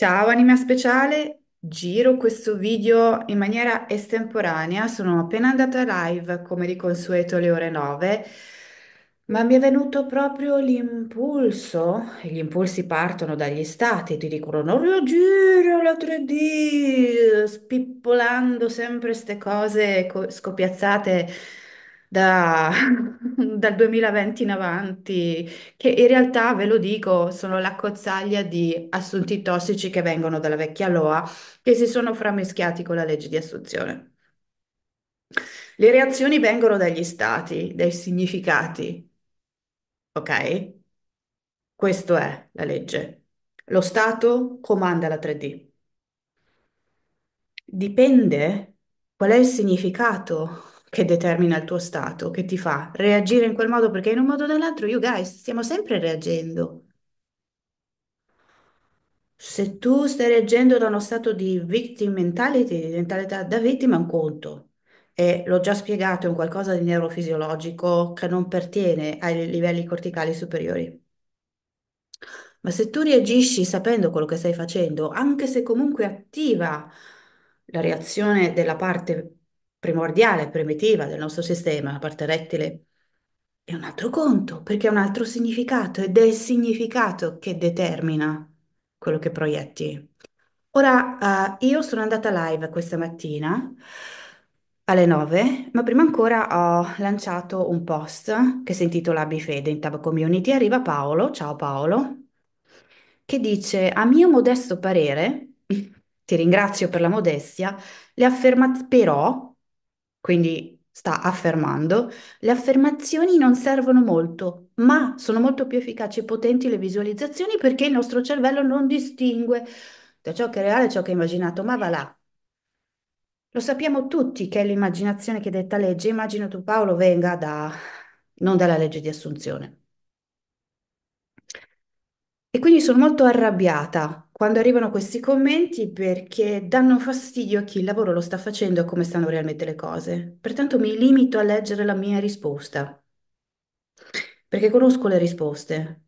Ciao anima speciale, giro questo video in maniera estemporanea, sono appena andata live come di consueto alle ore 9, ma mi è venuto proprio l'impulso, gli impulsi partono dagli stati, ti dicono non reagire alla 3D, spippolando sempre queste cose scopiazzate da- dal 2020 in avanti, che in realtà, ve lo dico, sono l'accozzaglia di assunti tossici che vengono dalla vecchia LOA, che si sono frammischiati con la legge di assunzione. Le reazioni vengono dagli stati, dai significati, ok? Questa è la legge. Lo Stato comanda la 3D. Dipende qual è il significato che determina il tuo stato, che ti fa reagire in quel modo, perché in un modo o nell'altro, you guys, stiamo sempre reagendo. Se tu stai reagendo da uno stato di victim mentality, di mentalità da vittima, è un conto. E l'ho già spiegato, è un qualcosa di neurofisiologico che non pertiene ai livelli corticali superiori. Ma se tu reagisci sapendo quello che stai facendo, anche se comunque attiva la reazione della parte primordiale, primitiva del nostro sistema, la parte rettile, è un altro conto, perché ha un altro significato ed è il significato che determina quello che proietti. Ora, uh, io sono andata live questa mattina alle 9, ma prima ancora ho lanciato un post che si intitola Bifede in Tab Community. Arriva Paolo, ciao Paolo, che dice, a mio modesto parere, ti ringrazio per la modestia, le affermazioni, però quindi sta affermando, le affermazioni non servono molto, ma sono molto più efficaci e potenti le visualizzazioni perché il nostro cervello non distingue da ciò che è reale e ciò che è immaginato, ma va là. Lo sappiamo tutti che è l'immaginazione che detta legge, immagino tu Paolo venga da, non dalla legge di assunzione. E quindi sono molto arrabbiata quando arrivano questi commenti perché danno fastidio a chi il lavoro lo sta facendo e come stanno realmente le cose. Pertanto mi limito a leggere la mia risposta, perché conosco le risposte.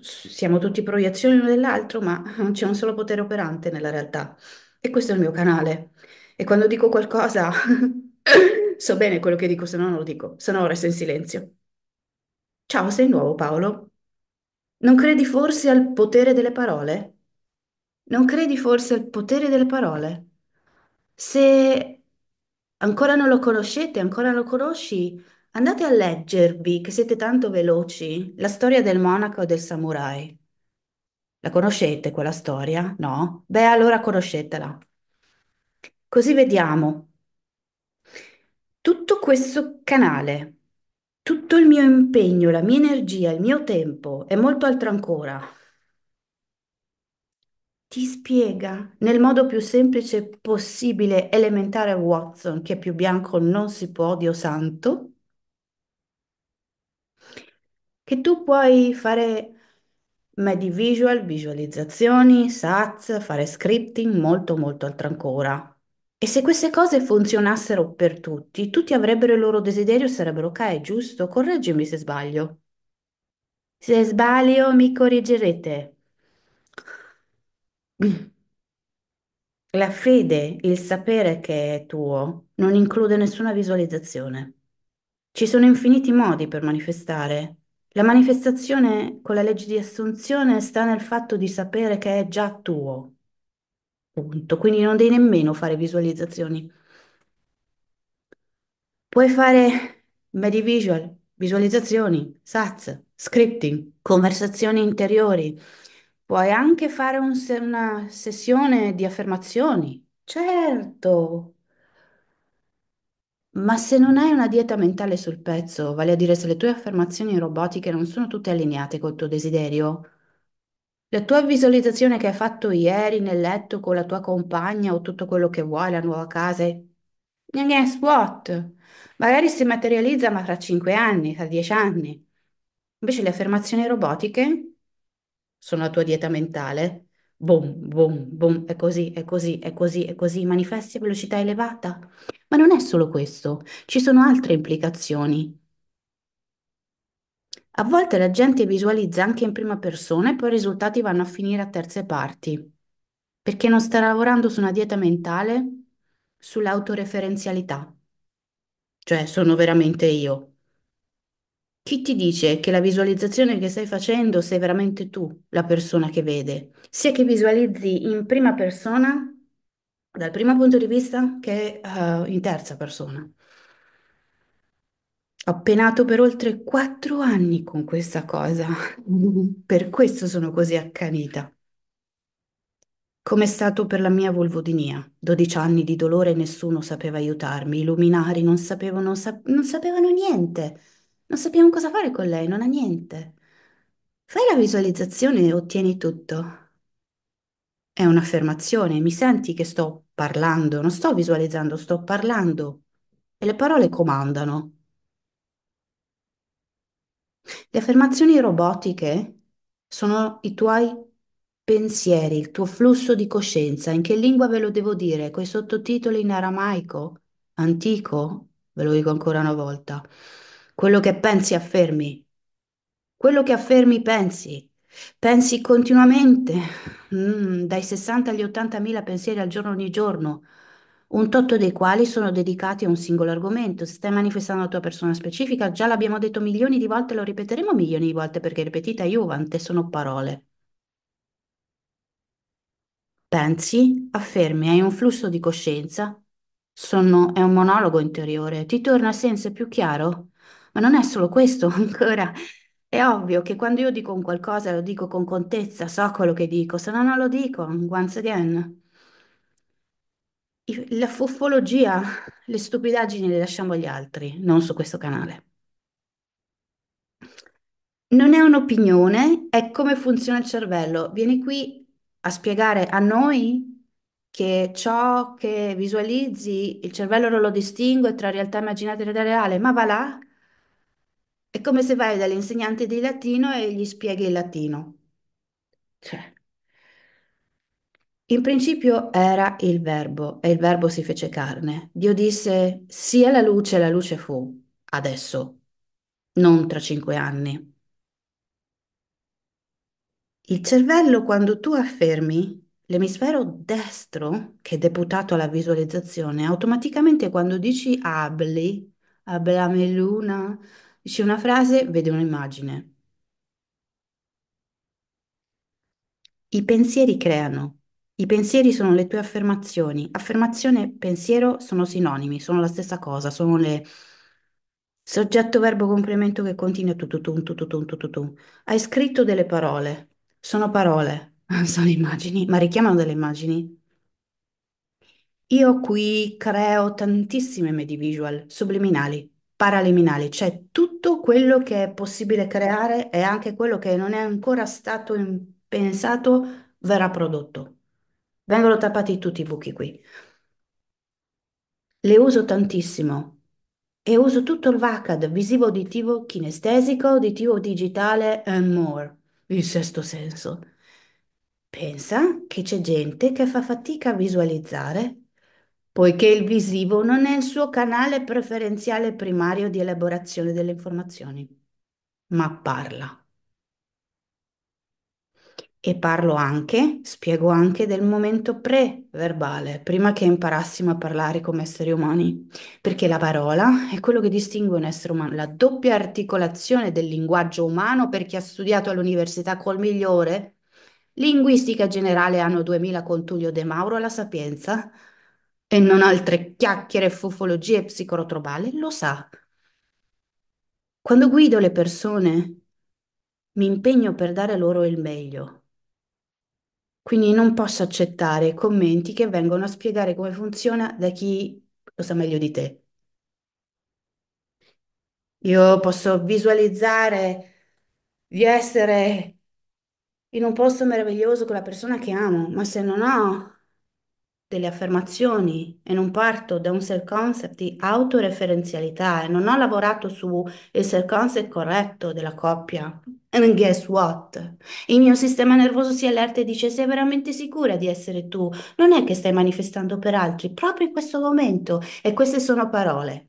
Siamo tutti proiezioni l'uno dell'altro, ma c'è un solo potere operante nella realtà e questo è il mio canale. E quando dico qualcosa so bene quello che dico, se no non lo dico, se no resto in silenzio. Ciao, sei nuovo Paolo. Non credi forse al potere delle parole? Non credi forse al potere delle parole? Se ancora non lo conoscete, ancora non lo conosci, andate a leggervi, che siete tanto veloci, la storia del monaco e del samurai. La conoscete quella storia? No? Beh, allora conoscetela. Così vediamo tutto questo canale, tutto il mio impegno, la mia energia, il mio tempo e molto altro ancora ti spiega nel modo più semplice possibile, elementare a Watson, che più bianco non si può, Dio santo, che tu puoi fare medi visual, visualizzazioni, SATs, fare scripting, molto molto altro ancora. E se queste cose funzionassero per tutti, tutti avrebbero il loro desiderio e sarebbero ok, giusto? Correggimi se sbaglio. Se sbaglio, mi correggerete. La fede, il sapere che è tuo, non include nessuna visualizzazione. Ci sono infiniti modi per manifestare. La manifestazione con la legge di assunzione sta nel fatto di sapere che è già tuo. Punto. Quindi non devi nemmeno fare visualizzazioni. Puoi fare medi visual, visualizzazioni, sats, scripting, conversazioni interiori, Puoi anche fare un se- una sessione di affermazioni, certo, ma se non hai una dieta mentale sul pezzo, vale a dire se le tue affermazioni robotiche non sono tutte allineate col tuo desiderio, la tua visualizzazione che hai fatto ieri nel letto con la tua compagna o tutto quello che vuoi, la nuova casa, guess what? Magari si materializza ma tra cinque anni, tra dieci anni. Invece le affermazioni robotiche sono la tua dieta mentale, boom, boom, boom, è così, è così, è così, è così, manifesti a velocità elevata. Ma non è solo questo, ci sono altre implicazioni. A volte la gente visualizza anche in prima persona e poi i risultati vanno a finire a terze parti, perché non sta lavorando su una dieta mentale, sull'autoreferenzialità, cioè sono veramente io. Chi ti dice che la visualizzazione che stai facendo sei veramente tu la persona che vede? Sia che visualizzi in prima persona, dal primo punto di vista, che eh, in terza persona. Ho penato per oltre quattro anni con questa cosa, per questo sono così accanita. Com'è stato per la mia vulvodinia, 12 anni di dolore e nessuno sapeva aiutarmi, i luminari non sapevano, non sapevano niente. Non sappiamo cosa fare con lei, non ha niente. Fai la visualizzazione e ottieni tutto. È un'affermazione, mi senti che sto parlando, non sto visualizzando, sto parlando e le parole comandano. Le affermazioni robotiche sono i tuoi pensieri, il tuo flusso di coscienza. In che lingua ve lo devo dire? Coi sottotitoli in aramaico, antico? Ve lo dico ancora una volta. Quello che pensi affermi. Quello che affermi pensi. Pensi continuamente, mm, dai 60 agli 80.000 pensieri al giorno ogni giorno, un totto dei quali sono dedicati a un singolo argomento. Se stai manifestando la tua persona specifica, già l'abbiamo detto milioni di volte, lo ripeteremo milioni di volte perché ripetita Juvante sono parole. Pensi, affermi, hai un flusso di coscienza, sono, è un monologo interiore, ti torna senso più chiaro? ma non è solo questo ancora. È ovvio che quando io dico un qualcosa lo dico con contezza, so quello che dico, se no non lo dico, once again. La fufologia, le stupidaggini le lasciamo agli altri, non su questo canale. Non è un'opinione, è come funziona il cervello. Vieni qui a spiegare a noi che ciò che visualizzi, il cervello non lo distingue tra realtà immaginata e realtà reale, ma va là è come se vai dall'insegnante di latino e gli spieghi il latino. Cioè, in principio era il verbo e il verbo si fece carne. Dio disse sia la luce, la luce fu adesso, non tra cinque anni. Il cervello, quando tu affermi l'emisfero destro, che è deputato alla visualizzazione, automaticamente quando dici abli, ablame luna, Dice una frase, vede un'immagine. I pensieri creano. I pensieri sono le tue affermazioni. Affermazione e pensiero sono sinonimi, sono la stessa cosa, sono le soggetto, verbo, complemento che continua tu, tu, tu. Hai scritto delle parole, sono parole, sono immagini, ma richiamano delle immagini. Io qui creo tantissime medi visual subliminali paraliminali, cioè tutto quello che è possibile creare e anche quello che non è ancora stato pensato verrà prodotto. Vengono tappati tutti i buchi qui. Le uso tantissimo e uso tutto il VACAD, visivo, uditivo, kinestesico, uditivo, digitale and more, il sesto senso. Pensa che c'è gente che fa fatica a visualizzare poiché il visivo non è il suo canale preferenziale primario di elaborazione delle informazioni, ma parla. E parlo anche, spiego anche del momento pre-verbale, prima che imparassimo a parlare come esseri umani, perché la parola è quello che distingue un essere umano, la doppia articolazione del linguaggio umano per chi ha studiato all'università col migliore. Linguistica generale anno 2000 con Tullio De Mauro alla Sapienza, e non altre chiacchiere, fufologie psicorotrobale, lo sa. Quando guido le persone, mi impegno per dare loro il meglio. Quindi non posso accettare commenti che vengono a spiegare come funziona da chi lo sa meglio di te. Io posso visualizzare di essere in un posto meraviglioso con la persona che amo, ma se non ho delle affermazioni e non parto da un self-concept di autoreferenzialità e non ho lavorato su il self-concept corretto della coppia. And guess what? Il mio sistema nervoso si allerta e dice sei veramente sicura di essere tu, non è che stai manifestando per altri, proprio in questo momento. E queste sono parole.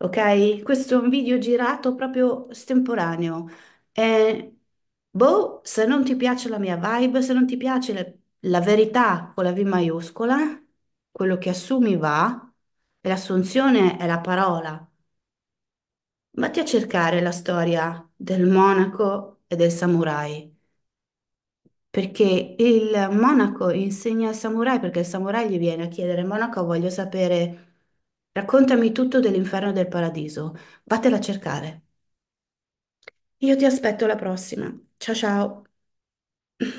Ok? Questo è un video girato proprio estemporaneo. E boh, se non ti piace la mia vibe, se non ti piace le la verità con la V maiuscola, quello che assumi va, e l'assunzione è la parola. Vatti a cercare la storia del monaco e del samurai, perché il monaco insegna al samurai, perché il samurai gli viene a chiedere, monaco, voglio sapere, raccontami tutto dell'inferno e del paradiso, vattela a cercare. Io ti aspetto alla prossima. Ciao ciao.